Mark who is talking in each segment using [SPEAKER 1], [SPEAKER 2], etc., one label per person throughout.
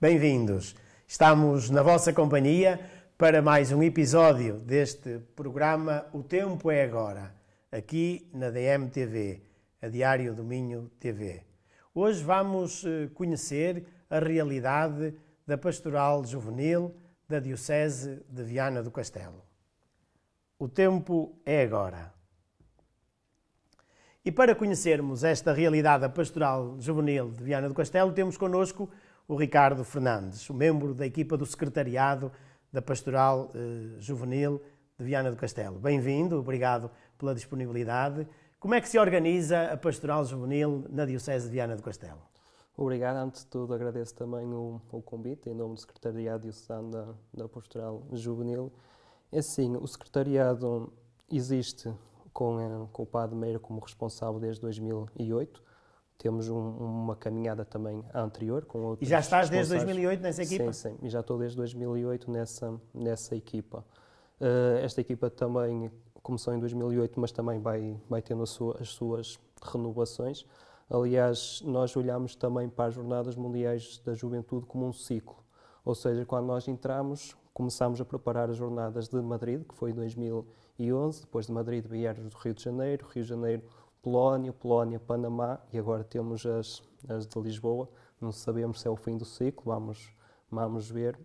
[SPEAKER 1] Bem-vindos. Estamos na vossa companhia para mais um episódio deste programa O Tempo é Agora, aqui na DMTV, a Diário do Minho TV. Hoje vamos eh, conhecer a realidade da pastoral juvenil da Diocese de Viana do Castelo. O tempo é agora. E para conhecermos esta realidade da pastoral juvenil de Viana do Castelo, temos connosco o Ricardo Fernandes, o membro da equipa do Secretariado da Pastoral eh, Juvenil de Viana do Castelo. Bem-vindo, obrigado pela disponibilidade. Como é que se organiza a Pastoral Juvenil na Diocese de Viana do Castelo?
[SPEAKER 2] Obrigado, antes de tudo agradeço também o, o convite em nome do Secretariado Diocesano da, da Pastoral Juvenil. É assim, o Secretariado existe com, eh, com o Padre Meira como responsável desde 2008 temos um, uma caminhada também anterior com outros. E já estás desde 2008 nessa equipa? Sim, sim, e já estou desde 2008 nessa, nessa equipa. Uh, esta equipa também começou em 2008, mas também vai, vai tendo sua, as suas renovações. Aliás, nós olhamos também para as Jornadas Mundiais da Juventude como um ciclo. Ou seja, quando nós entramos, começámos a preparar as Jornadas de Madrid, que foi em 2011, depois de Madrid vieram do Rio de Janeiro, Rio de Janeiro Polónia, Polónia, Panamá e agora temos as, as de Lisboa. Não sabemos se é o fim do ciclo, vamos, vamos ver.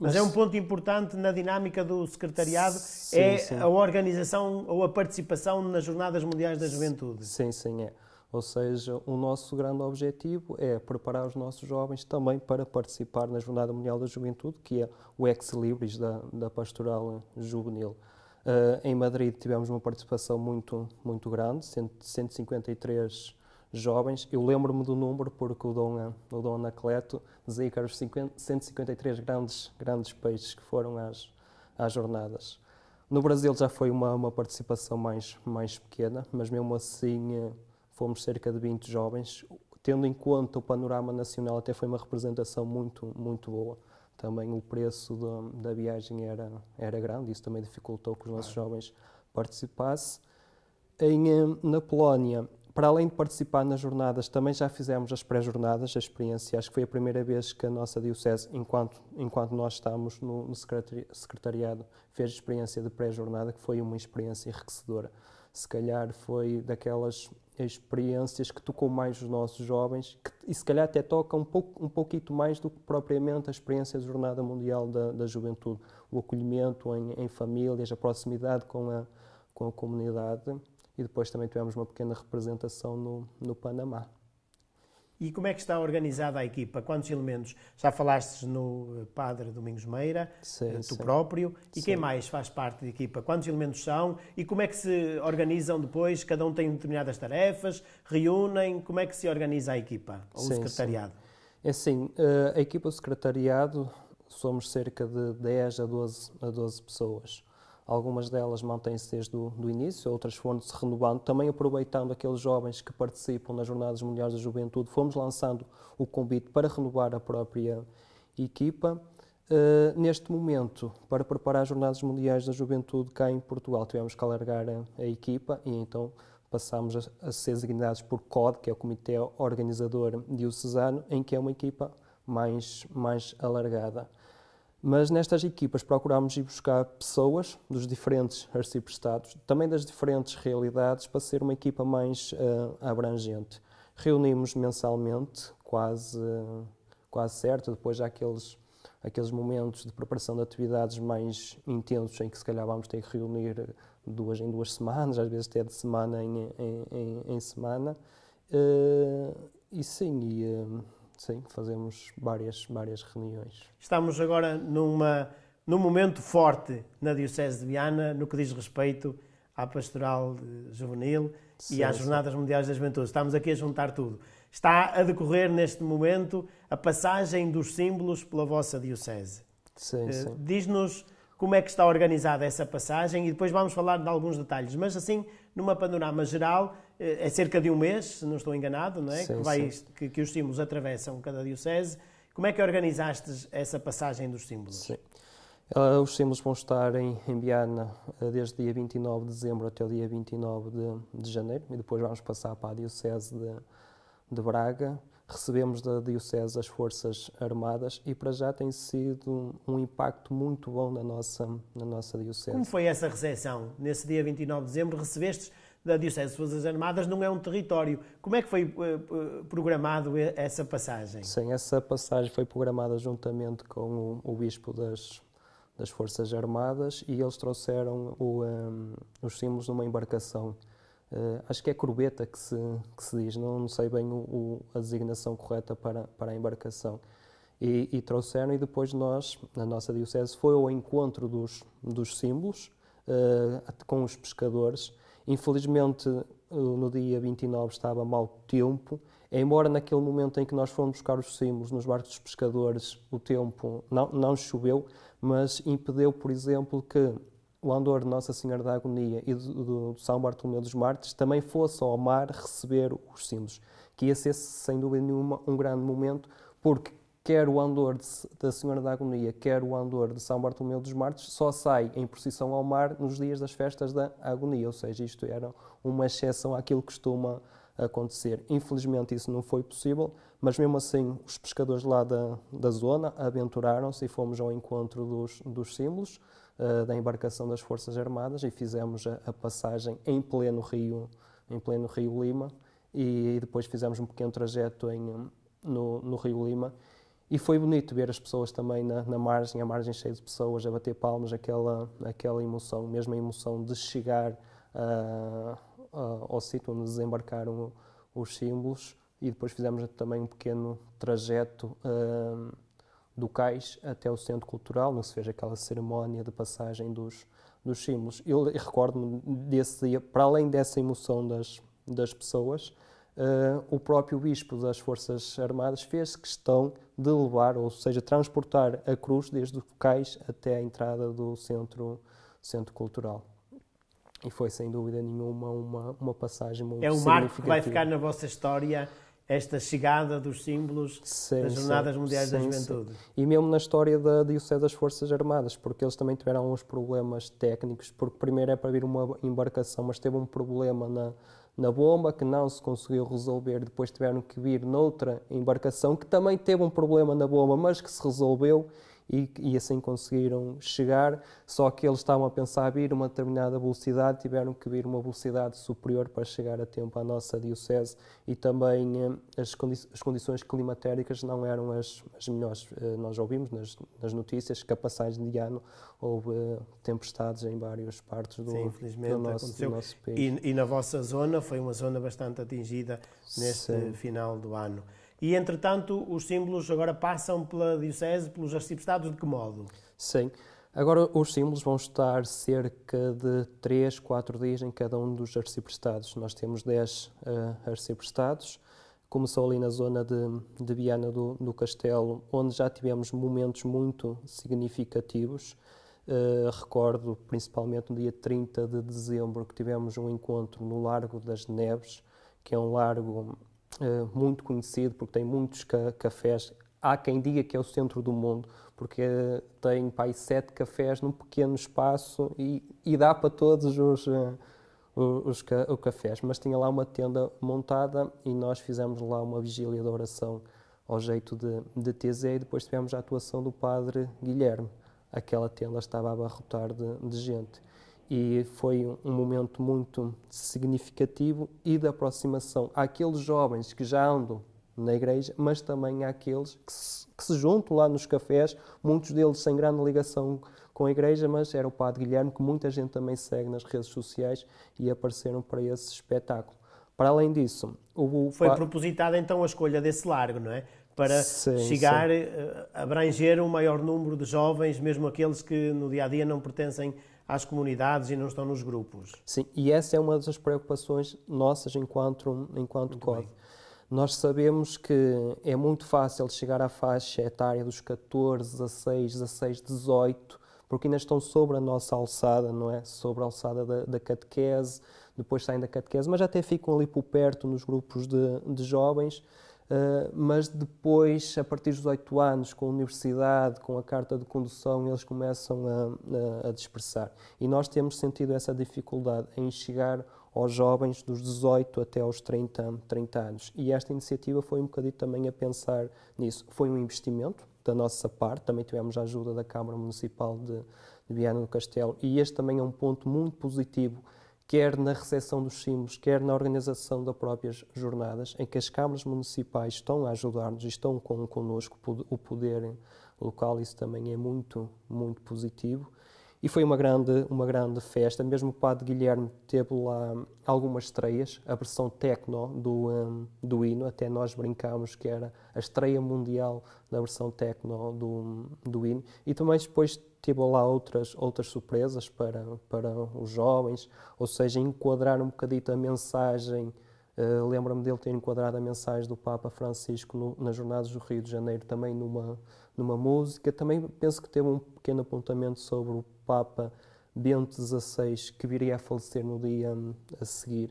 [SPEAKER 2] Mas, é um
[SPEAKER 1] ponto importante na dinâmica do secretariado, sim, é sim. a
[SPEAKER 2] organização ou a
[SPEAKER 1] participação
[SPEAKER 2] nas Jornadas Mundiais da Juventude. Sim, sim, é. Ou seja, o nosso grande objetivo é preparar os nossos jovens também para participar na Jornada Mundial da Juventude, que é o ex-libris da, da Pastoral Juvenil. Uh, em Madrid tivemos uma participação muito, muito grande, 153 jovens. Eu lembro-me do número porque o Dom, o Dom Anacleto dizia que eram 153 grandes, grandes peixes que foram às, às jornadas. No Brasil já foi uma, uma participação mais, mais pequena, mas mesmo assim eh, fomos cerca de 20 jovens. Tendo em conta o panorama nacional, até foi uma representação muito, muito boa também o preço do, da viagem era, era grande, isso também dificultou que os nossos claro. jovens participassem. Em, eh, na Polónia, para além de participar nas jornadas, também já fizemos as pré-jornadas, a experiência. Acho que foi a primeira vez que a nossa Diocese, enquanto, enquanto nós estamos no, no secretariado, fez experiência de pré-jornada, que foi uma experiência enriquecedora. Se calhar foi daquelas experiências que tocou mais os nossos jovens que, e se calhar até toca um pouco um pouquito mais do que propriamente a experiência da Jornada Mundial da, da Juventude o acolhimento em, em, famílias a proximidade com a com a comunidade e depois também tivemos uma pequena representação no, no Panamá
[SPEAKER 1] e como é que está organizada a equipa? Quantos elementos? Já falaste no eh, padre Domingos Meira, sim, eh, tu sim. próprio. E sim. quem mais faz parte da equipa? Quantos elementos são? E como é que se organizam depois? Cada um tem determinadas tarefas, reúnem? Como é que se organiza a equipa
[SPEAKER 2] ou o secretariado? É assim, eh, a equipa do secretariado somos cerca de 10 a 12, a 12 pessoas. Algumas delas mantêm-se desde o do início, outras foram-se renovando. Também aproveitando aqueles jovens que participam nas Jornadas Mundiais da Juventude, fomos lançando o convite para renovar a própria equipa. Uh, neste momento, para preparar as Jornadas Mundiais da Juventude cá em Portugal, tivemos que alargar a, a equipa e então passámos a, a ser designados por COD, que é o Comitê Organizador Diocesano, em que é uma equipa mais, mais alargada. Mas nestas equipas procurámos ir buscar pessoas dos diferentes arciprestados, também das diferentes realidades, para ser uma equipa mais uh, abrangente. Reunimos mensalmente, quase, quase certo, depois há aqueles, aqueles momentos de preparação de atividades mais intensos, em que se calhar vamos ter que reunir duas em duas semanas, às vezes até de semana em, em, em, em semana. Uh, e sim, e eh, Sim, fazemos várias, várias reuniões.
[SPEAKER 1] Estamos agora numa, num momento forte na Diocese de Viana, no que diz respeito à pastoral juvenil sim, e às sim. Jornadas Mundiais da Juventude. Estamos aqui a juntar tudo. Está a decorrer neste momento a passagem dos símbolos pela vossa Diocese.
[SPEAKER 2] Sim, uh, sim.
[SPEAKER 1] Diz-nos como é que está organizada essa passagem e depois vamos falar de alguns detalhes. Mas assim, numa panorama geral, eh, é cerca de um mês, se não estou enganado, não é? Sim, que, vai, que, que, os símbolos atravessam cada diocese. Como é que organizaste essa passagem dos símbolos? Sim.
[SPEAKER 2] Ah, os símbolos vão estar em, Viana Biana ah, desde dia 29 de dezembro até o dia 29 de, de janeiro e depois vamos passar para a Diocese de, de Braga recebemos da Diocese as Forças Armadas e para já tem sido um, impacto muito bom na nossa, na nossa Diocese. Como foi
[SPEAKER 1] essa recepção? Nesse dia 29 de dezembro recebestes da Diocese das Forças Armadas, não é um território. Como é que foi uh, programado essa passagem?
[SPEAKER 2] Sim, essa passagem foi programada juntamente com o, o Bispo das, das Forças Armadas e eles trouxeram o, um, ehm, os símbolos numa embarcação Uh, acho que é corbeta que se, que se diz, não, não sei bem o, o, a designação correta para, para a embarcação. E, e, trouxeram, e depois nós, na nossa Diocese, foi ao encontro dos, dos símbolos uh, com os pescadores. Infelizmente, eh, no dia 29 estava mau tempo, embora naquele momento em que nós fomos buscar os símbolos nos barcos dos pescadores, o tempo não, não choveu, mas impediu, por exemplo, que o andor de Nossa Senhora da Agonia e do, do São Bartolomeu dos Martes também fosse ao mar receber os símbolos, que ia ser, sem dúvida nenhuma, um grande momento, porque quer o andor de, da Senhora da Agonia, quer o andor de São Bartolomeu dos Martes, só sai em procissão ao mar nos dias das festas da Agonia, ou seja, isto era uma exceção àquilo que costuma acontecer. Infelizmente isso não foi possível, mas mesmo assim os pescadores lá da, da zona aventuraram-se e fomos ao encontro dos, dos símbolos. Eh, da embarcação das Forças Armadas e fizemos a, a, passagem em pleno Rio, em pleno Rio Lima e, e depois fizemos um pequeno trajeto em, no, no, Rio Lima e foi bonito ver as pessoas também na, na, margem, a margem cheia de pessoas a bater palmas, aquela, aquela emoção, mesmo a emoção de chegar uh, uh, ao sítio onde desembarcaram os símbolos e depois fizemos também um pequeno trajeto uh, do cais até o centro cultural, não se fez aquela cerimónia de passagem dos, dos símbolos. Eu recordo-me desse dia, para além dessa emoção das, das pessoas, uh, o próprio bispo das Forças Armadas fez questão de levar, ou seja, transportar a cruz desde o cais até a entrada do centro, centro cultural. E foi, sem dúvida nenhuma, uma, uma passagem muito É um marco que vai ficar na
[SPEAKER 1] vossa história esta chegada
[SPEAKER 2] dos símbolos sim, das Jornadas sim, Mundiais sim, da Juventude. E mesmo na história da Diocese das Forças Armadas, porque eles também tiveram uns problemas técnicos, porque primeiro é para vir uma embarcação, mas teve um problema na, na bomba que não se conseguiu resolver, depois tiveram que vir noutra embarcação que também teve um problema na bomba, mas que se resolveu e, e assim conseguiram chegar, só que eles estavam a pensar vir uma determinada velocidade, tiveram que vir uma velocidade superior para chegar a tempo à nossa Diocese e também eh, as, condi as condições climatéricas não eram as, as melhores. Eh, nós ouvimos nas, nas, notícias que a passagem de ano houve eh, tempestades em várias partes do, Sim, do nosso, do nosso país.
[SPEAKER 1] E, e na vossa zona, foi uma zona bastante atingida neste Sim. final do ano. E, entretanto, os símbolos agora passam pela Diocese, pelos arciprestados, de que modo?
[SPEAKER 2] Sim. Agora, os símbolos vão estar cerca de 3, 4 dias em cada um dos arciprestados. Nós temos 10 uh, eh, arciprestados. Começou ali na zona de, de Viana do, do Castelo, onde já tivemos momentos muito significativos. Uh, recordo principalmente no dia 30 de dezembro que tivemos um encontro no Largo das Neves, que é um largo eh, muito conhecido porque tem muitos ca cafés. Há quem diga que é o centro do mundo, porque eh, tem pai, sete cafés num pequeno espaço e, e dá para todos os, uh, os, ca os cafés. Mas tinha lá uma tenda montada e nós fizemos lá uma vigília de oração ao jeito de, de TZ e depois tivemos a atuação do padre Guilherme. Aquela tenda estava a abarrotar de, de gente e foi um momento muito significativo e de aproximação àqueles jovens que já andam na igreja, mas também àqueles que se, que se juntam lá nos cafés, muitos deles sem grande ligação com a igreja, mas era o Padre Guilherme que muita gente também segue nas redes sociais e apareceram para esse espetáculo. Para além disso, o, o foi pa...
[SPEAKER 1] propositada então a escolha desse largo, não é? Para sim, chegar, sim. Eh, abranger o um maior número de jovens, mesmo aqueles
[SPEAKER 2] que no dia a dia não pertencem às comunidades e não estão nos grupos. Sim, e essa é uma das preocupações nossas enquanto, enquanto COD. Bem. Nós sabemos que é muito fácil chegar à faixa etária dos 14, 16, 16, 18, porque ainda estão sobre a nossa alçada, não é? Sobre a alçada da, da catequese, depois saem da catequese, mas até ficam ali por perto nos grupos de, de jovens ah, mas depois, a partir dos 8 anos, com a universidade, com a carta de condução, eles começam a, a, a dispersar. E nós temos sentido essa dificuldade em chegar aos jovens dos 18 até aos 30, 30 anos. E esta iniciativa foi um bocadinho também a pensar nisso. Foi um investimento da nossa parte, também tivemos a ajuda da Câmara Municipal de, de Viana do Castelo, e este também é um ponto muito positivo quer na recepção dos símbolos, quer na organização das próprias jornadas, em que as câmaras municipais estão a ajudar-nos e estão com, connosco o poder local, isso também é muito, muito positivo. E foi uma grande, uma grande festa. Mesmo o padre Guilherme teve lá algumas estreias, a versão techno do, um, do hino. Até nós brincámos que era a estreia mundial da versão techno do, do hino. E também depois teve lá outras, outras surpresas para, para os jovens, ou seja, enquadrar um bocadito a mensagem Uh, Lembro-me dele ter enquadrado a mensagem do Papa Francisco no, nas Jornadas do Rio de Janeiro, também numa, numa música. Também penso que teve um pequeno apontamento sobre o Papa Bento XVI, que viria a falecer no dia hum, a seguir.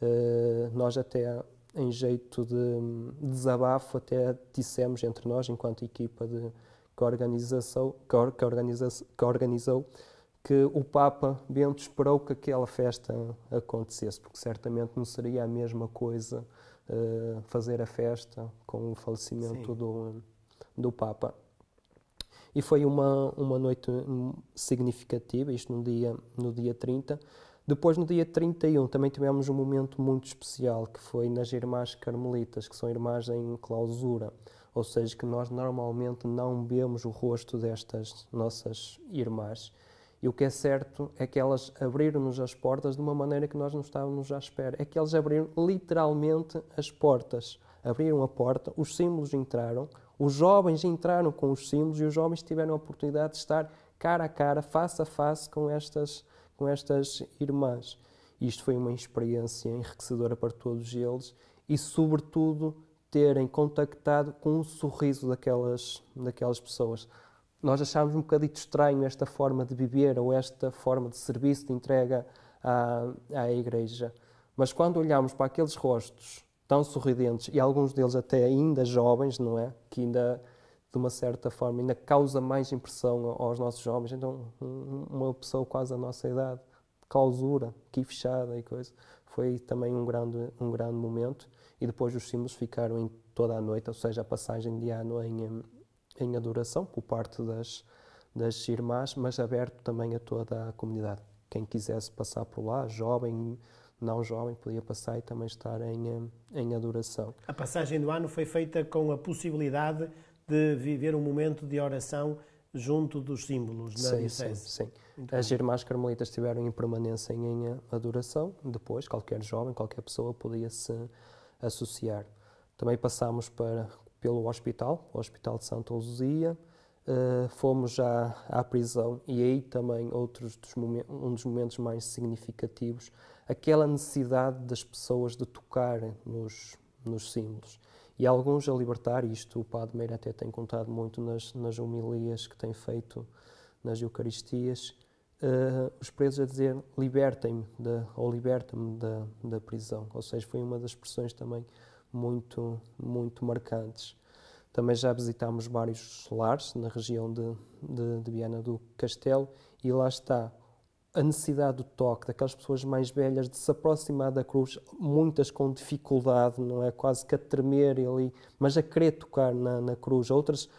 [SPEAKER 2] Uh, nós até em jeito de hum, desabafo até dissemos entre nós, enquanto equipa de, que, organização, que, que organizou, que o Papa Bento esperou que aquela festa acontecesse, porque certamente não seria a mesma coisa uh, fazer a festa com o falecimento Sim. do, do Papa. E foi uma, uma noite significativa, isto no dia, no dia 30. Depois, no dia 31, também tivemos um momento muito especial, que foi nas Irmãs Carmelitas, que são irmãs em clausura, ou seja, que nós normalmente não vemos o rosto destas nossas irmãs. E o que é certo é que elas abriram-nos as portas de uma maneira que nós não estávamos à espera. É que elas abriram literalmente as portas. Abriram a porta, os símbolos entraram, os jovens entraram com os símbolos e os jovens tiveram a oportunidade de estar cara a cara, face a face com estas, com estas irmãs. Isto foi uma experiência enriquecedora para todos eles e, sobretudo, terem contactado com o sorriso daquelas, daquelas pessoas. Nós achámos um bocadito estranho esta forma de beber ou esta forma de serviço de entrega à, à igreja, mas quando olhámos para aqueles rostos tão sorridentes e alguns deles até ainda jovens, não é? Que ainda de uma certa forma ainda causa mais impressão aos nossos jovens. Então, uma pessoa quase da nossa idade, clausura, aqui fechada e coisa, foi também um grande um grande momento. E depois os símbolos ficaram em toda a noite, ou seja, a passagem de ano em em adoração por parte das das irmãs, mas aberto também a toda a comunidade. Quem quisesse passar por lá, jovem, não jovem podia passar e também estar em, eh, em adoração.
[SPEAKER 1] A passagem do ano foi feita com a possibilidade de viver um momento de oração junto dos símbolos na é, sim, diocese. Sim, sim. As
[SPEAKER 2] irmãs carmelitas tiveram em permanência em adoração, depois qualquer jovem, qualquer pessoa podia se associar. Também passámos para, pelo hospital, o Hospital de Santa Luzia, Uh, fomos à, à prisão e aí também outros dos um dos momentos mais significativos, aquela necessidade das pessoas de tocarem nos, nos símbolos. E alguns a libertar, isto o Padre Meira até tem contado muito nas, nas homilias que tem feito nas Eucaristias, uh, os presos a dizer libertem-me ou liberta-me da, da prisão. Ou seja, foi uma das expressões também muito, muito marcantes. Também já visitámos vários lares na região de, de, de Viana do Castelo e lá está a necessidade do toque, daquelas pessoas mais velhas de se aproximar da cruz, muitas com dificuldade, não é? Quase que a tremer ali, mas a querer tocar na, na cruz. Outras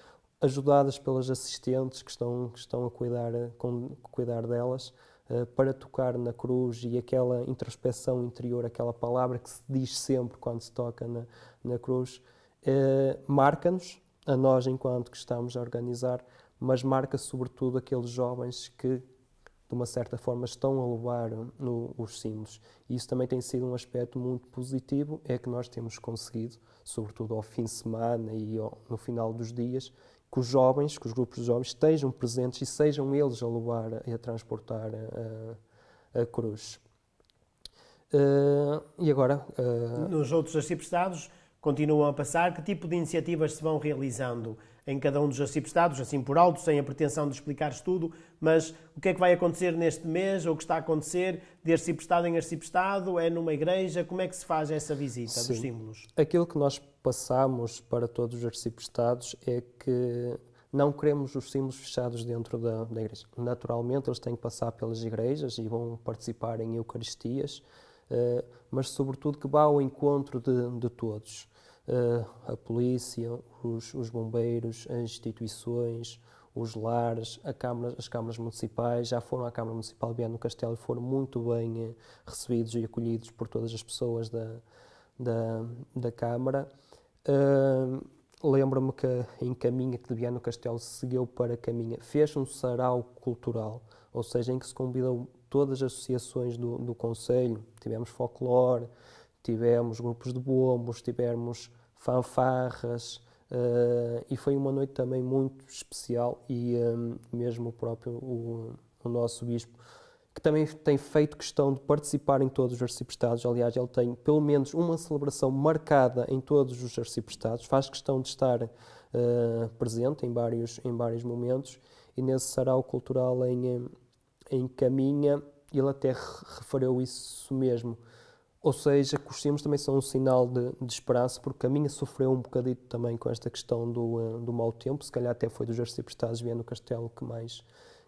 [SPEAKER 2] ajudadas pelas assistentes que estão, que estão a cuidar, com, cuidar delas uh, para tocar na cruz e aquela introspeção interior, aquela palavra que se diz sempre quando se toca na, na cruz. Eh, marca-nos, a nós enquanto que estamos a organizar, mas marca sobretudo aqueles jovens que, de uma certa forma, estão a levar hum, no, os símbolos. E isso também tem sido um aspecto muito positivo, é que nós temos conseguido, sobretudo ao fim de semana e ao, no final dos dias, que os jovens, que os grupos de jovens estejam presentes e sejam eles a levar e a transportar eh, a, a, cruz. Uh, e agora. Uh, Nos outros arciprestados, continuam a passar, que tipo de
[SPEAKER 1] iniciativas se vão realizando em cada um dos Estados, assim por alto, sem a pretensão de explicar tudo, mas o que é que vai acontecer neste mês, ou o que está a acontecer de Estado em Estado, é numa igreja, como é que se faz essa visita Sim. dos símbolos?
[SPEAKER 2] Aquilo que nós passamos para todos os Estados é que não queremos os símbolos fechados dentro da, da igreja. Naturalmente, eles têm que passar pelas igrejas e vão participar em Eucaristias, eh, mas sobretudo que vá ao encontro de, de todos eh, a polícia, os, os bombeiros, as instituições, os lares, Câmara, as câmaras municipais, já foram à Câmara Municipal de Viana do Castelo e foram muito bem eh, recebidos e acolhidos por todas as pessoas da, da, da Câmara. Uh, Lembro-me que em Caminha, que de Viana do Castelo seguiu para Caminha, fez um sarau cultural, ou seja, em que se convidou todas as associações do, do Conselho, tivemos folclore, tivemos grupos de bombos, tivemos fanfarras uh, e foi uma noite também muito especial e um, ehm, mesmo o próprio o, o, nosso bispo que também tem feito questão de participar em todos os arciprestados. Aliás, ele tem pelo menos uma celebração marcada em todos os arciprestados. Faz questão de estar uh, presente em vários, em vários momentos. E nesse sarau cultural em, em Caminha, ele até referiu isso mesmo ou seja, que os símbolos também são um sinal de, de, esperança, porque a minha sofreu um bocadito também com esta questão do, eh, do mau tempo, se calhar até foi dos arciprestados no Castelo que mais,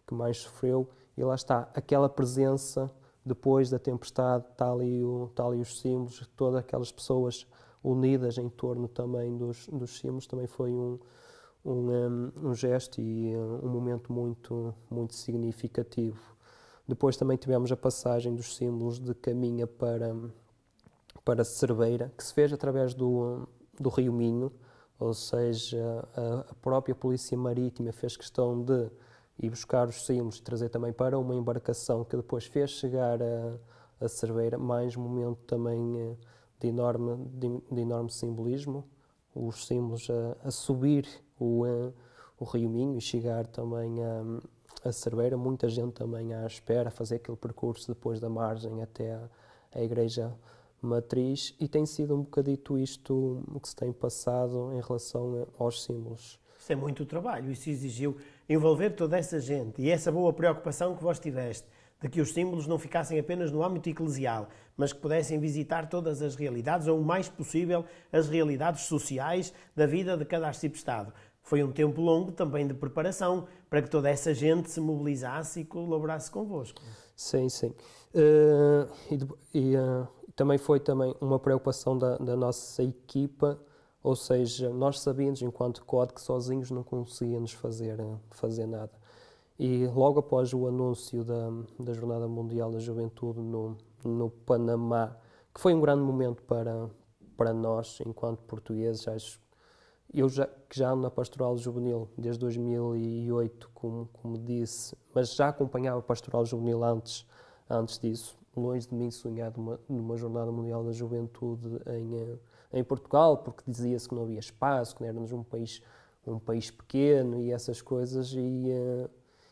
[SPEAKER 2] que mais sofreu, e lá está, aquela presença depois da tempestade, está ali, o, está ali os símbolos, todas aquelas pessoas unidas em torno também dos, dos símbolos, também foi um, um, ehm, um gesto e eh, um momento muito, muito significativo. Depois também tivemos a passagem dos símbolos de caminha para para Cerveira, que se fez através do, do Rio Minho, ou seja, a, a própria Polícia Marítima fez questão de ir buscar os símbolos e trazer também para uma embarcação que depois fez chegar a, a Cerveira, mais um momento também eh, de enorme, de, de enorme simbolismo, os símbolos a, a subir o, eh, o Rio Minho e chegar também a, a Cerveira, muita gente também à espera, a fazer aquele percurso depois da margem até a, a igreja matriz e tem sido um bocadito isto o que se tem passado em relação aos símbolos.
[SPEAKER 1] Isso é muito trabalho, isso exigiu envolver toda essa gente e essa boa preocupação que vós tiveste de que os símbolos não ficassem apenas no âmbito eclesial, mas que pudessem visitar todas as realidades, ou o mais possível as realidades sociais da vida de cada arcipestado. Foi um tempo longo também de preparação para que toda essa gente se mobilizasse e colaborasse convosco.
[SPEAKER 2] Sim, sim. Uh, e, e uh, também foi também uma preocupação da, da nossa equipa, ou seja, nós sabíamos enquanto COD que sozinhos não conseguíamos fazer, eh, fazer nada. E logo após o anúncio da, da Jornada Mundial da Juventude no, no Panamá, que foi um grande momento para, para nós, enquanto portugueses, acho eu já, que já ando na Pastoral Juvenil desde 2008, como, como disse, mas já acompanhava a Pastoral Juvenil antes, antes disso longe de mim sonhar numa, numa Jornada Mundial da Juventude em, eh, em Portugal, porque dizia-se que não havia espaço, que não éramos um país, um país pequeno e essas coisas, e, eh,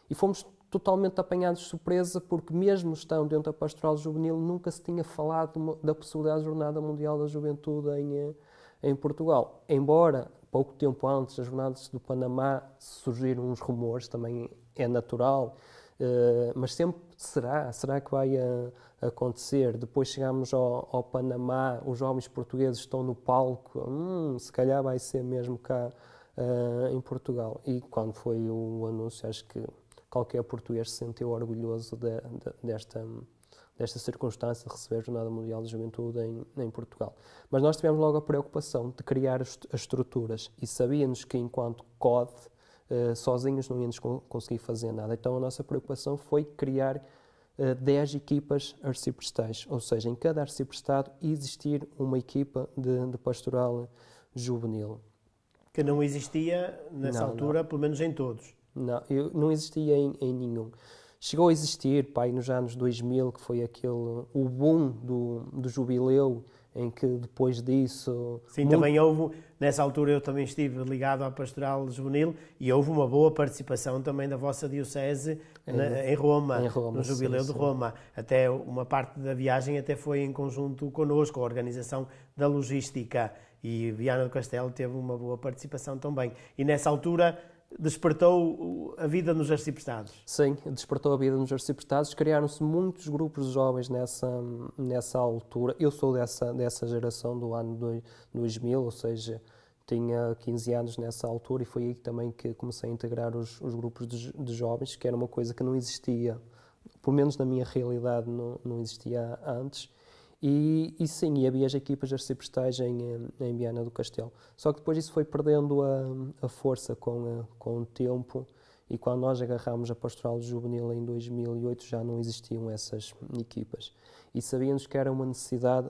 [SPEAKER 2] e fomos totalmente apanhados de surpresa, porque mesmo estando dentro da Pastoral Juvenil, nunca se tinha falado uma, da possibilidade da Jornada Mundial da Juventude em, eh, em Portugal. Embora, pouco tempo antes das Jornadas do Panamá, surgiram uns rumores, também é natural, mas sempre será? Será que vai a, eh, acontecer? Depois chegamos ao, ao, Panamá, os jovens portugueses estão no palco, hum, se calhar vai ser mesmo cá uh, em Portugal. E quando foi o anúncio, acho que qualquer português se sentiu orgulhoso de, de, desta, desta circunstância de receber a Jornada Mundial de Juventude em, em, Portugal. Mas nós tivemos logo a preocupação de criar as estruturas e sabíamos que, enquanto CODE, eh, sozinhos não íamos conseguir fazer nada. Então a nossa preocupação foi criar 10 eh, equipas arciprestais, ou seja, em cada arciprestado existir uma equipa de, de pastoral juvenil.
[SPEAKER 1] Que não existia nessa não, altura, não. pelo menos em todos.
[SPEAKER 2] Não, eu, não existia em, em nenhum chegou a existir, pai, nos anos 2000, que foi aquele o boom do, do jubileu em que depois disso. Sim, muito... também
[SPEAKER 1] houve, nessa altura eu também estive ligado à Pastoral Juvenil e houve uma boa participação também da vossa Diocese em, na, em Roma, em Roma, no Jubileu sim, de Roma. Até uma parte da viagem até foi em conjunto conosco, a organização da logística. E Viana do Castelo teve uma boa
[SPEAKER 2] participação também. E nessa altura despertou a vida nos arciprestados. Sim, despertou a vida nos arciprestados. Criaram-se muitos grupos de jovens nessa, nessa altura. Eu sou dessa, dessa geração do ano 2000, ou seja, tinha 15 anos nessa altura e foi aí também que comecei a integrar os, os grupos de, de, jovens, que era uma coisa que não existia, pelo menos na minha realidade não, não existia antes. E, e sim, e havia as equipas de arciprestagem em, eh, em Viana do Castelo. Só que depois isso foi perdendo a, a força com, a, eh, com o tempo e quando nós agarramos a Pastoral Juvenil em 2008 já não existiam essas equipas. E sabíamos que era uma necessidade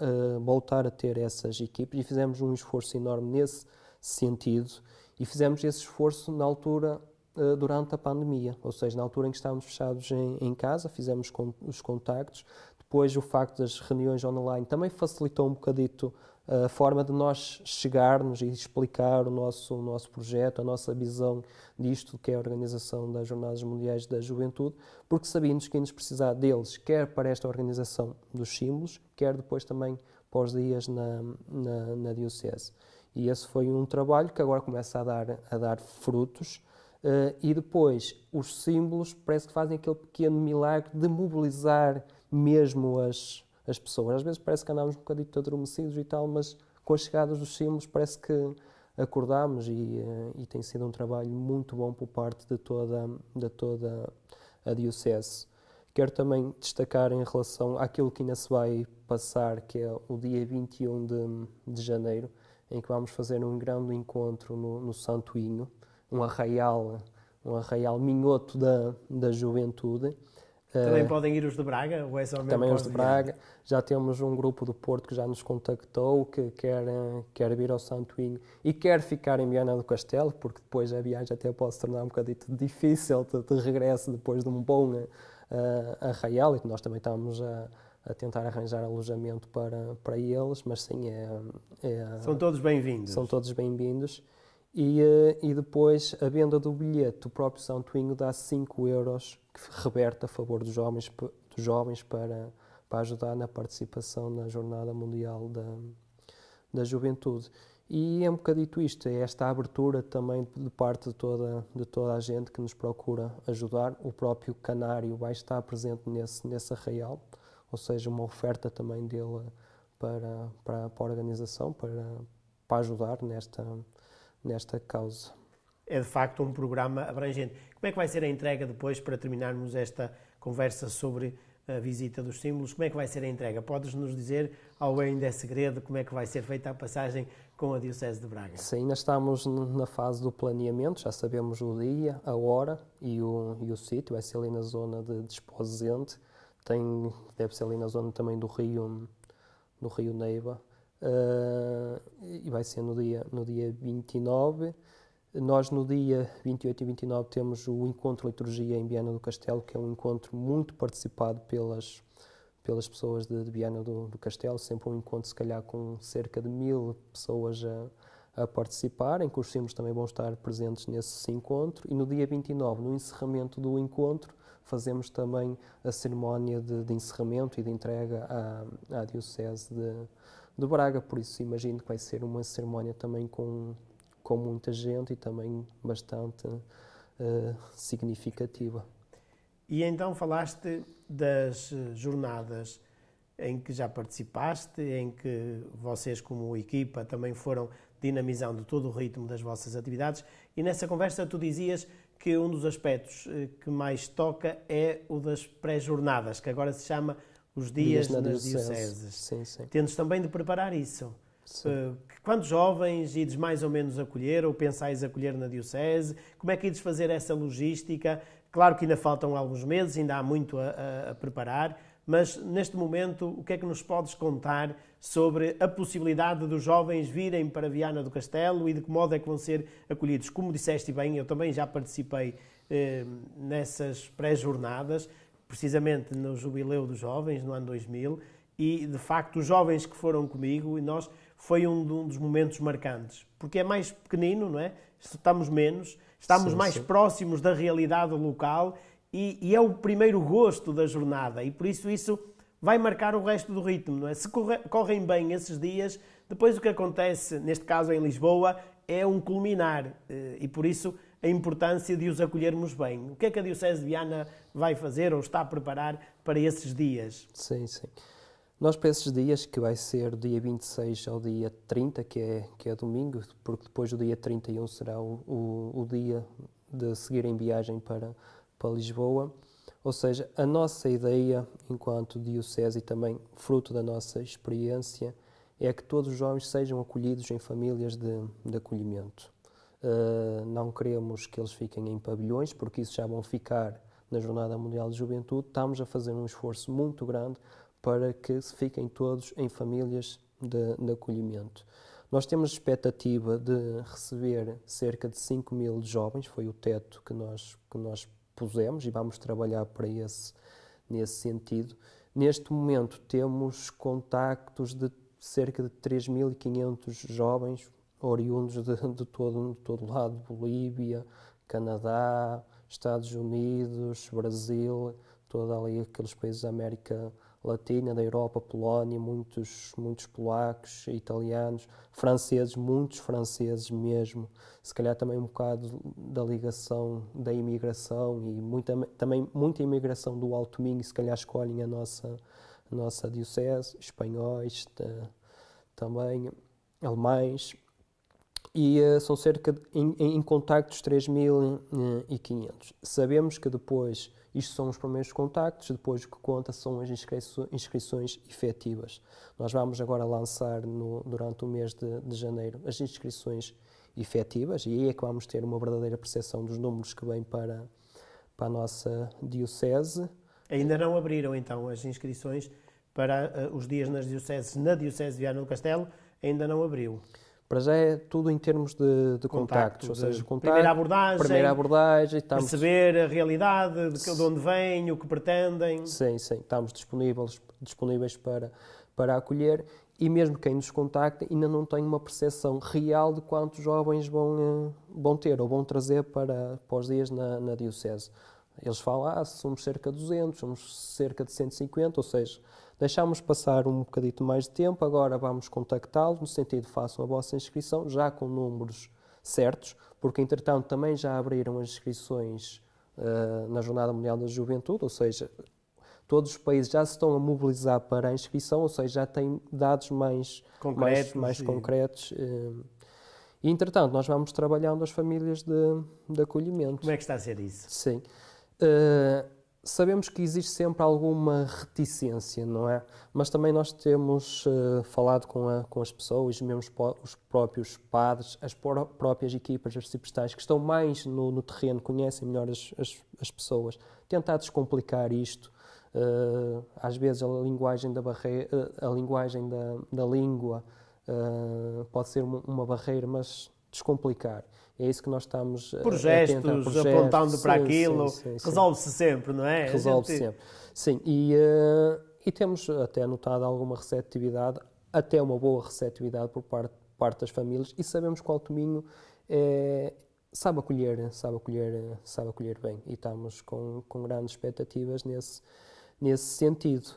[SPEAKER 2] uh, voltar a ter essas equipas e fizemos um esforço enorme nesse sentido e fizemos esse esforço na altura durante a pandemia, ou seja, na altura em que estávamos fechados em, em casa, fizemos con os contactos, depois, o facto das reuniões online também facilitou um bocadito eh, a forma de nós chegarmos e explicar o nosso, o nosso projeto, a nossa visão disto que é a Organização das Jornadas Mundiais da Juventude, porque sabíamos que íamos precisar deles, quer para esta organização dos símbolos, quer depois também para os dias na, na, na Diocese. E esse foi um trabalho que agora começa a dar, a dar frutos. Uh, e depois, os símbolos parece que fazem aquele pequeno milagre de mobilizar mesmo as, as pessoas. Às vezes parece que andámos um bocadinho adormecidos e tal, mas com as chegadas dos símbolos parece que acordámos e, eh, e, tem sido um trabalho muito bom por parte de toda, de toda a Diocese. Quero também destacar em relação àquilo que ainda se vai passar, que é o dia 21 de, de janeiro, em que vamos fazer um grande encontro no, no Inho, um arraial, um arraial minhoto da, da juventude, também eh,
[SPEAKER 1] podem ir os de Braga? Ou é só mesmo também os de Braga. Ir?
[SPEAKER 2] Já temos um grupo do Porto que já nos contactou, que quer, quer vir ao Santuinho e quer ficar em Viana do Castelo, porque depois a viagem até pode se tornar um bocadito difícil de, de regresso depois de um bom uh, arraial, e que nós também estamos a, a tentar arranjar alojamento para, para eles, mas sim, é, é, são todos bem-vindos. São todos bem-vindos. E, eh, e depois a venda do bilhete, o próprio São Twingo dá 5 euros que reberta a favor dos jovens, dos jovens para, para ajudar na participação na Jornada Mundial da, da Juventude. E é um bocadito isto, é esta abertura também de parte de toda, de toda a gente que nos procura ajudar. O próprio Canário vai estar presente nesse, nesse arraial, ou seja, uma oferta também dele para, para, para a organização, para, para ajudar nesta, nesta causa.
[SPEAKER 1] É de facto um programa abrangente. Como é que vai ser a entrega depois, para terminarmos esta conversa sobre a visita dos símbolos? Como é que vai ser a entrega? Podes nos dizer, ao ainda é segredo, como é que vai ser feita a passagem com a Diocese de Braga?
[SPEAKER 2] Sim, ainda estamos na fase do planeamento, já sabemos o dia, a hora e o, e o sítio. Vai ser ali na zona de Desposente, tem, deve ser ali na zona também do Rio, do Rio Neiva. Uh, e vai ser no dia, no dia 29. Nós, no dia 28 e 29, temos o Encontro Liturgia em Viana do Castelo, que é um encontro muito participado pelas, pelas pessoas de, de Viana do, do, Castelo. Sempre um encontro, se calhar, com cerca de mil pessoas a, a participar, em que os sinos também vão estar presentes nesse encontro. E no dia 29, no encerramento do encontro, fazemos também a cerimónia de, de encerramento e de entrega à, à Diocese de de Braga, por isso imagino que vai ser uma cerimónia também com, com muita gente e também bastante uh, significativa.
[SPEAKER 1] E então falaste das eh, jornadas em que já participaste, em que vocês, como equipa, também foram dinamizando todo o ritmo das vossas atividades. E nessa conversa tu dizias que um dos aspectos eh, que mais toca é o das pré-jornadas, que agora se chama os dias, dias nas, nas dioceses. Sim, sim. Tendes também de preparar isso. Uh, quantos jovens ides mais ou menos acolher ou pensais acolher na Diocese? Como é que ides fazer essa logística? Claro que ainda faltam alguns meses, ainda há muito a, a, a preparar, mas neste momento, o que é que nos podes contar sobre a possibilidade dos jovens virem para Viana do Castelo e de que modo é que vão ser acolhidos? Como disseste bem, eu também já participei eh, nessas pré-jornadas, precisamente no Jubileu dos Jovens, no ano 2000, e de facto os jovens que foram comigo e nós foi um, dos momentos marcantes, porque é mais pequenino, não é? Estamos menos, estamos sim, mais sim. próximos da realidade local e, e, é o primeiro gosto da jornada e por isso isso vai marcar o resto do ritmo, não é? Se corre, correm bem esses dias, depois o que acontece, neste caso em Lisboa, é um culminar eh, e por isso a importância de os acolhermos bem. O que é que a Diocese de Viana vai fazer ou está a preparar para esses dias?
[SPEAKER 2] Sim, sim. Nós para esses dias, que vai ser dia 26 ao dia 30, que é, que é domingo, porque depois do dia 31 será o, o, o dia de seguir em viagem para, para Lisboa. Ou seja, a nossa ideia, enquanto Diocese e também fruto da nossa experiência, é que todos os jovens sejam acolhidos em famílias de, de acolhimento. Ah, não queremos que eles fiquem em pavilhões, porque isso já vão ficar na Jornada Mundial de Juventude. Estamos a fazer um esforço muito grande para que se fiquem todos em famílias de, de acolhimento. Nós temos expectativa de receber cerca de 5 mil jovens, foi o teto que nós, que nós pusemos e vamos trabalhar para esse, nesse sentido. Neste momento temos contactos de cerca de 3.500 jovens, oriundos de, de, todo, de todo lado Bolívia, Canadá, Estados Unidos, Brasil, toda ali aqueles países da América Latina, da Europa, Polónia, muitos, muitos polacos, italianos, franceses, muitos franceses mesmo. Se calhar também um bocado da ligação da imigração e muita, também muita imigração do Alto Minho, se calhar escolhem a nossa, a nossa diocese, espanhóis também, alemães e uh, são cerca de, em, em contactos 3.500. Eh, Sabemos que depois, isto são os primeiros contactos, depois o que conta são as inscrições efetivas. Nós vamos agora lançar no, durante o mês de, de janeiro as inscrições efetivas e aí é que vamos ter uma verdadeira percepção dos números que vêm para, para a nossa diocese. Ainda não abriram então as inscrições para uh, os dias nas
[SPEAKER 1] dioceses, na Diocese de Viana do Castelo, ainda não abriu.
[SPEAKER 2] Para já é tudo em termos de, de contactos, ou seja, contacto, primeira abordagem, primeira abordagem estamos... perceber a realidade, de, de onde vêm, o que pretendem. Sim, sim, estamos disponíveis, disponíveis para, para acolher e mesmo quem nos contacta ainda não tem uma percepção real de quantos jovens vão, eh, vão ter ou vão trazer para, para os dias na, na Diocese. Eles falam, ah, somos cerca de 200, somos cerca de 150, ou seja, Deixámos passar um bocadito mais de tempo, agora vamos contactá-lo, no sentido façam a vossa inscrição, já com números certos, porque entretanto também já abriram as inscrições uh, na Jornada Mundial da Juventude, ou seja, todos os países já se estão a mobilizar para a inscrição, ou seja, já têm dados mais concretos. Mais, mais concretos uh, e, entretanto, nós vamos trabalhando as famílias de, de acolhimento. Como é que está a ser isso? Sim. Eh, sabemos que existe sempre alguma reticência, não é? Mas também nós temos uh, falado com, a, com, as pessoas, mesmo os próprios padres, as próprias equipas, as que estão mais no, no terreno, conhecem melhor as, as, as pessoas, tentar descomplicar isto. Uh, às vezes a linguagem da, barreira, eh, a linguagem da, da língua uh, pode ser uma barreira, mas descomplicar. É isso que nós estamos por eh, a, gestos, Por gestos, apontando para aquilo, resolve-se sempre, não é? Resolve-se gente... sempre. Sim, e, uh, e temos até notado alguma receptividade, até uma boa receptividade por parte, parte das famílias, e sabemos qual Tominho é, sabe acolher, sabe acolher, sabe acolher bem, e estamos com, com grandes expectativas nesse, nesse sentido.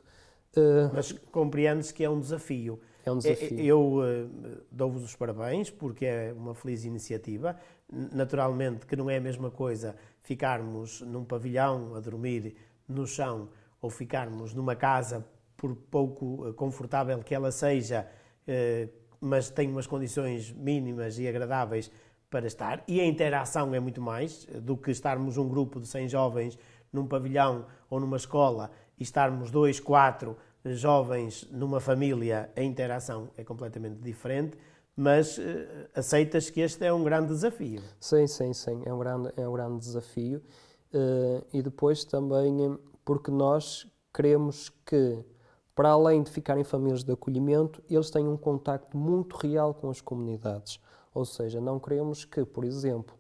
[SPEAKER 2] Uh, Mas compreendes que é um
[SPEAKER 1] desafio é um é, é, desafio. Eu, eh, dou-vos os parabéns porque é uma feliz iniciativa. Naturalmente que não é a mesma coisa ficarmos num pavilhão a dormir no chão ou ficarmos numa casa, por pouco eh, confortável que ela seja, eh, mas tem umas condições mínimas e agradáveis para estar. E a interação é muito mais do que estarmos um grupo de 100 jovens num pavilhão ou numa escola e estarmos dois, quatro jovens numa família, a interação é completamente diferente, mas eh, aceitas que este é um grande
[SPEAKER 2] desafio. Sim, sim, sim, é um grande, é um grande desafio. Eh, e depois também eh, porque nós queremos que, para além de ficarem famílias de acolhimento, eles tenham um contacto muito real com as comunidades. Ou seja, não queremos que, por exemplo,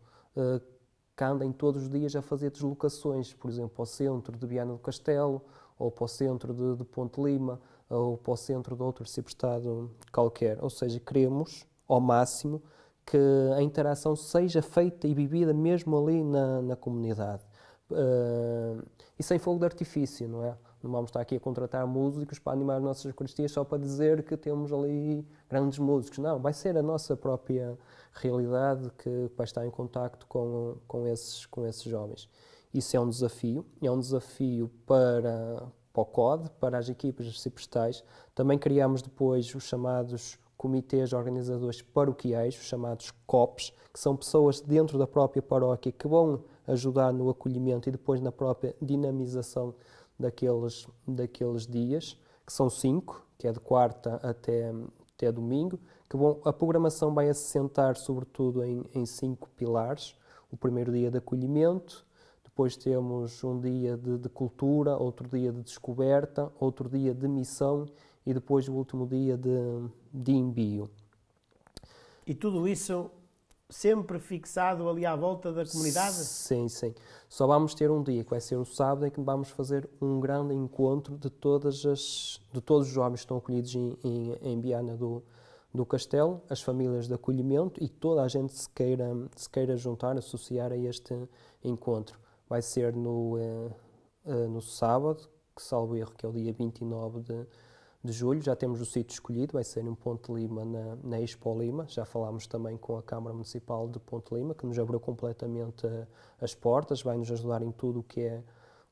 [SPEAKER 2] que andem todos os dias a fazer deslocações, por exemplo, ao centro de Viana do Castelo, ou para o centro de, de Ponte Lima, ou para o centro de outro cipestado qualquer. Ou seja, queremos, ao máximo, que a interação seja feita e vivida mesmo ali na, na comunidade. Uh, e sem fogo de artifício, não é? Não vamos estar aqui a contratar músicos para animar as nossas Eucaristias só para dizer que temos ali grandes músicos. Não, vai ser a nossa própria realidade que vai estar em contacto com, com, esses, com esses jovens. Isso é um desafio, é um desafio para, para o COD, para as equipas ciprestais. Também criamos depois os chamados comitês organizadores paroquiais, os chamados COPs, que são pessoas dentro da própria paróquia que vão ajudar no acolhimento e depois na própria dinamização daqueles, daqueles dias, que são cinco, que é de quarta até, até domingo, que a programação vai assentar sobretudo em, em cinco pilares. O primeiro dia de acolhimento, depois temos um dia de, de, cultura, outro dia de descoberta, outro dia de missão e depois o último dia de, de envio.
[SPEAKER 1] E tudo isso sempre fixado ali à volta da comunidade?
[SPEAKER 2] Sim, sim. Só vamos ter um dia, que vai ser o sábado, em que vamos fazer um grande encontro de, todas as, de todos os jovens que estão acolhidos em, em, em Biana do, do Castelo, as famílias de acolhimento e toda a gente se queira, se queira juntar, associar a este encontro vai ser no, uh, uh, no sábado, que salvo erro que é o dia 29 de, de julho, já temos o sítio escolhido, vai ser em Ponte Lima, na, na Expo Lima, já falámos também com a Câmara Municipal de Ponte Lima, que nos abriu completamente uh, as portas, vai nos ajudar em tudo o que é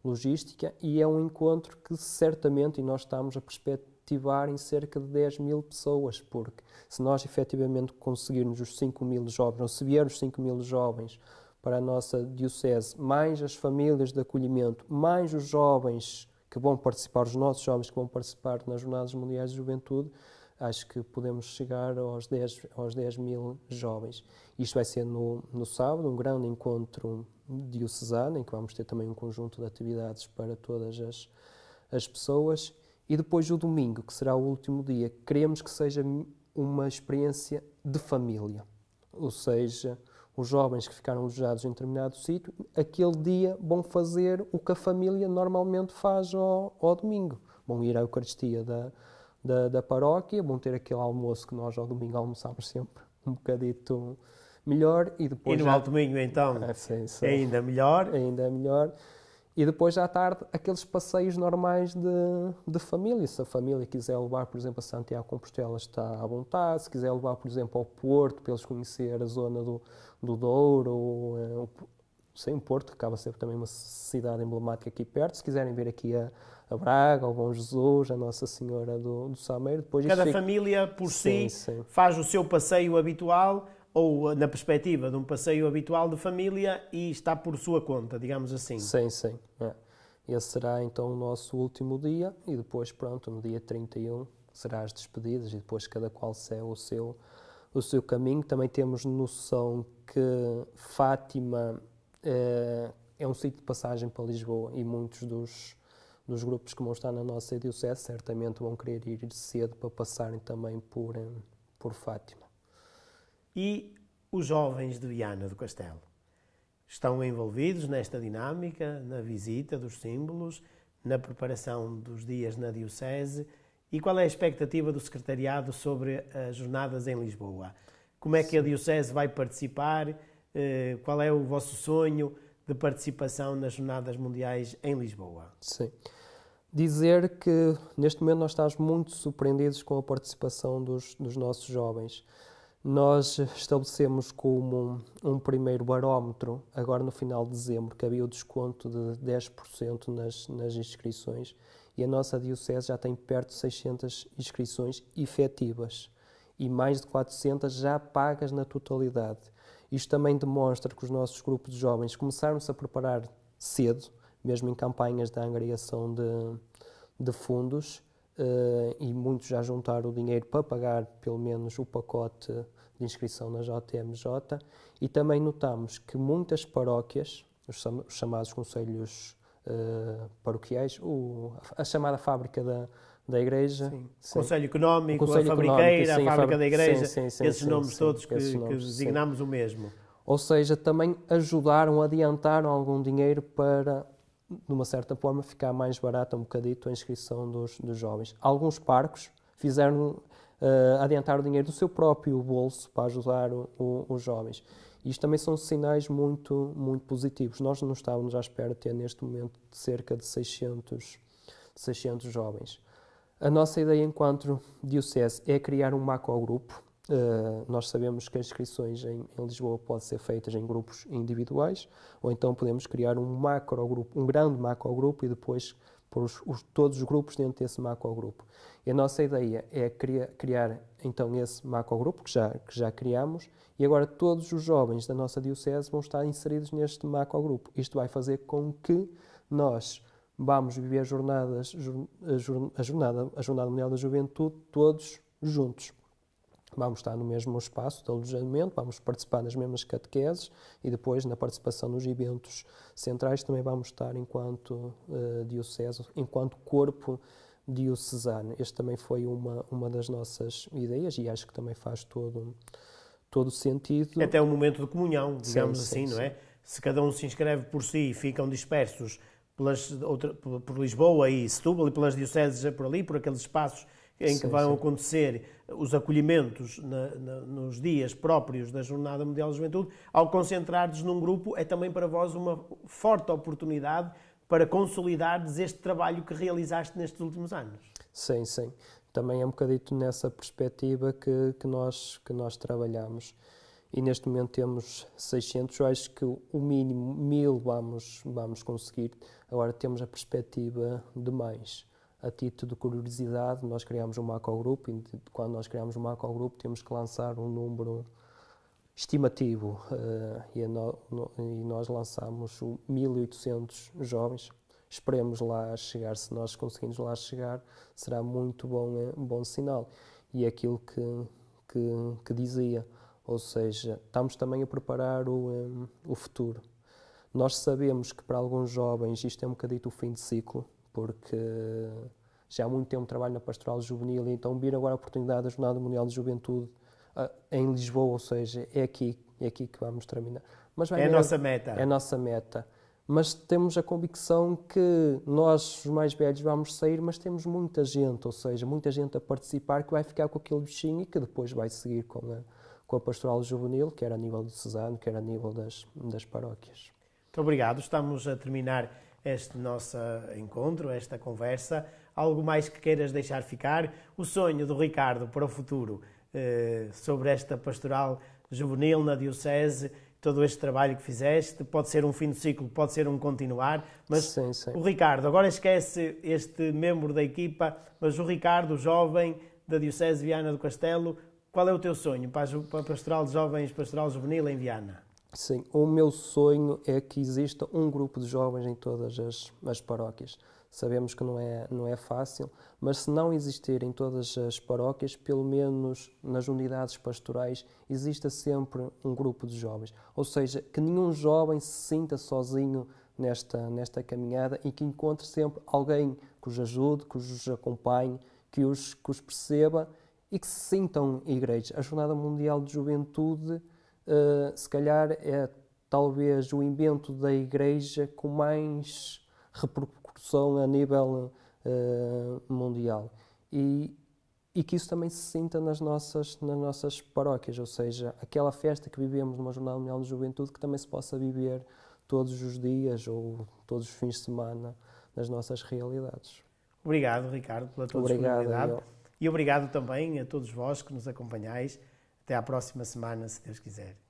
[SPEAKER 2] logística e é um encontro que certamente, e nós estamos a perspectivar em cerca de 10 mil pessoas, porque se nós efetivamente conseguirmos os 5 mil jovens, ou se vier os 5 mil jovens para a nossa Diocese, mais as famílias de acolhimento, mais os jovens que vão participar, os nossos jovens que vão participar nas Jornadas Mundiais de Juventude, acho que podemos chegar aos 10, aos 10 mil jovens. Isto vai ser no, no sábado, um grande encontro diocesano, em que vamos ter também um conjunto de atividades para todas as, as pessoas. E depois o domingo, que será o último dia, queremos que seja uma experiência de família. Ou seja, os jovens que ficaram alojados em determinado sítio, aquele dia vão fazer o que a família normalmente faz ao, ao domingo. Vão ir à Eucaristia da, da, da, paróquia, vão ter aquele almoço que nós ao domingo almoçamos sempre um bocadito melhor e depois... E no já... domingo então é, sim, sim. É ainda melhor. É ainda melhor. E depois à tarde, aqueles passeios normais de, de família. Se a família quiser levar, por exemplo, a Santiago Compostela, está à vontade. Se quiser levar, por exemplo, ao Porto, para eles conhecer a zona do, do Douro, ou, eh, ou, sim, Porto, que acaba sempre também uma cidade emblemática aqui perto. Se quiserem ver aqui a, a Braga, ao Bom Jesus, a Nossa Senhora do, do Sameiro. Depois Cada fica...
[SPEAKER 1] família, por sim, si, sim. faz o seu passeio habitual ou eh, na perspectiva de
[SPEAKER 2] um passeio habitual de família e está por sua conta, digamos assim. Sim, sim. É. Esse será então o nosso último dia e depois, pronto, no dia 31 será as despedidas e depois cada qual segue o seu, o seu caminho. Também temos noção que Fátima eh, é um sítio de passagem para Lisboa e muitos dos, dos grupos que vão estar na nossa diocese certamente vão querer ir cedo para passarem também por, eh, por Fátima e os jovens de
[SPEAKER 1] Viana do Castelo. Estão envolvidos nesta dinâmica, na visita dos símbolos, na preparação dos dias na Diocese. E qual é a expectativa do Secretariado sobre as jornadas em Lisboa? Como é que a Diocese vai participar? Eh, qual é o vosso sonho de participação nas Jornadas Mundiais em
[SPEAKER 2] Lisboa? Sim. Dizer que neste momento nós estamos muito surpreendidos com a participação dos, dos nossos jovens. Nós estabelecemos como um, um primeiro barómetro, agora no final de dezembro, que havia o desconto de 10% nas, nas inscrições e a nossa Diocese já tem perto de 600 inscrições efetivas e mais de 400 já pagas na totalidade. Isto também demonstra que os nossos grupos de jovens começaram-se a preparar cedo, mesmo em campanhas de angariação de, de fundos, uh, e muitos já juntaram o dinheiro para pagar pelo menos o pacote de inscrição na JMJ e também notamos que muitas paróquias, os chamados conselhos uh, paroquiais, o, a chamada fábrica da, da igreja. Sim. Sim. Conselho Económico, Conselho a Fabriqueira, sim, a Fábrica da Igreja, esses nomes todos que, esses nomes, que designamos o mesmo. Ou seja, também ajudaram, adiantaram algum dinheiro para, de uma certa forma, ficar mais barata um bocadito a inscrição dos, dos jovens. Alguns parcos fizeram uh, adiantar o dinheiro do seu próprio bolso para ajudar o, o, os jovens. Isto também são sinais muito, muito positivos. Nós não estávamos à espera de ter neste momento cerca de 600, 600 jovens. A nossa ideia enquanto Diocese é criar um macro Uh, eh, nós sabemos que as inscrições em, em, Lisboa podem ser feitas em grupos individuais, ou então podemos criar um macro grupo, um grande macro grupo e depois por os, os, todos os grupos dentro desse macrogrupo. E a nossa ideia é criar, criar então esse macrogrupo que já, que já criamos e agora todos os jovens da nossa diocese vão estar inseridos neste macrogrupo. Isto vai fazer com que nós vamos viver jornadas, a, jornada, a Jornada Mundial da Juventude todos juntos. Vamos estar no mesmo espaço de alojamento, vamos participar nas mesmas catequeses e depois na participação nos eventos centrais também vamos estar enquanto uh, diocese, enquanto corpo diocesano. Este também foi uma, uma das nossas ideias e acho que também faz todo, todo sentido. Até o momento de comunhão,
[SPEAKER 1] digamos sim, assim, sim, não é? Se cada um se inscreve por si e ficam dispersos pelas, outra, por Lisboa e Setúbal e pelas dioceses por ali, por aqueles espaços em sim, que vão sim. acontecer os acolhimentos na, na, nos dias próprios da Jornada Mundial da Juventude, ao concentrar-nos num grupo, é também para vós uma forte oportunidade para consolidares este trabalho que realizaste nestes últimos anos.
[SPEAKER 2] Sim, sim. Também é um bocadito nessa perspectiva que, que, nós, que nós trabalhamos. E neste momento temos 600, eu acho que o mínimo 1000 vamos, vamos conseguir. Agora temos a perspectiva de mais. A título de curiosidade, nós criámos um macro-grupo e quando nós criámos um macro-grupo temos que lançar um número estimativo uh, e, no, no, e, nós lançamos 1.800 jovens. Esperemos lá chegar, se nós conseguirmos lá chegar, será muito bom, um eh, bom sinal. E é aquilo que, que, que dizia, ou seja, estamos também a preparar o, um, eh, o futuro. Nós sabemos que para alguns jovens isto é um bocadito o fim de ciclo, porque já há muito tempo trabalho na pastoral juvenil, e então vir agora a oportunidade da Jornada Mundial de Juventude ah, em Lisboa, ou seja, é aqui, é aqui que vamos terminar. Mas é a nossa meta. É a nossa meta. Mas temos a convicção que nós, os mais velhos, vamos sair, mas temos muita gente, ou seja, muita gente a participar que vai ficar com aquele bichinho e que depois vai seguir com a, com a pastoral juvenil, quer a nível do Cesano, quer a nível das, das paróquias.
[SPEAKER 1] Muito obrigado. Estamos a terminar este nosso encontro, esta conversa. Algo mais que queiras deixar ficar? O sonho do Ricardo para o futuro eh, sobre esta pastoral juvenil na Diocese, todo este trabalho que fizeste, pode ser um fim de ciclo, pode ser um continuar, mas sim, sim. o Ricardo, agora esquece este membro da equipa, mas o Ricardo, jovem da Diocese de Viana do Castelo, qual é o teu sonho para a pastoral de jovens, pastoral juvenil em Viana?
[SPEAKER 2] Sim, o meu sonho é que exista um grupo de jovens em todas as, as paróquias. Sabemos que não é, não é fácil, mas se não existir em todas as paróquias, pelo menos nas unidades pastorais, exista sempre um grupo de jovens. Ou seja, que nenhum jovem se sinta sozinho nesta, nesta caminhada e que encontre sempre alguém que os ajude, que os acompanhe, que os, que os perceba e que se sintam igrejas. A Jornada Mundial de Juventude eh, se calhar é talvez o invento da Igreja com mais repercussão a nível uh, mundial. E, e que isso também se sinta nas nossas, nas nossas paróquias, ou seja, aquela festa que vivemos numa Jornada Mundial de Juventude que também se possa viver todos os dias ou todos os fins de semana nas nossas realidades.
[SPEAKER 1] Obrigado, Ricardo, pela tua obrigado, disponibilidade. Eu. E obrigado também a todos vós que nos acompanhais. Até à próxima semana, se Deus quiser.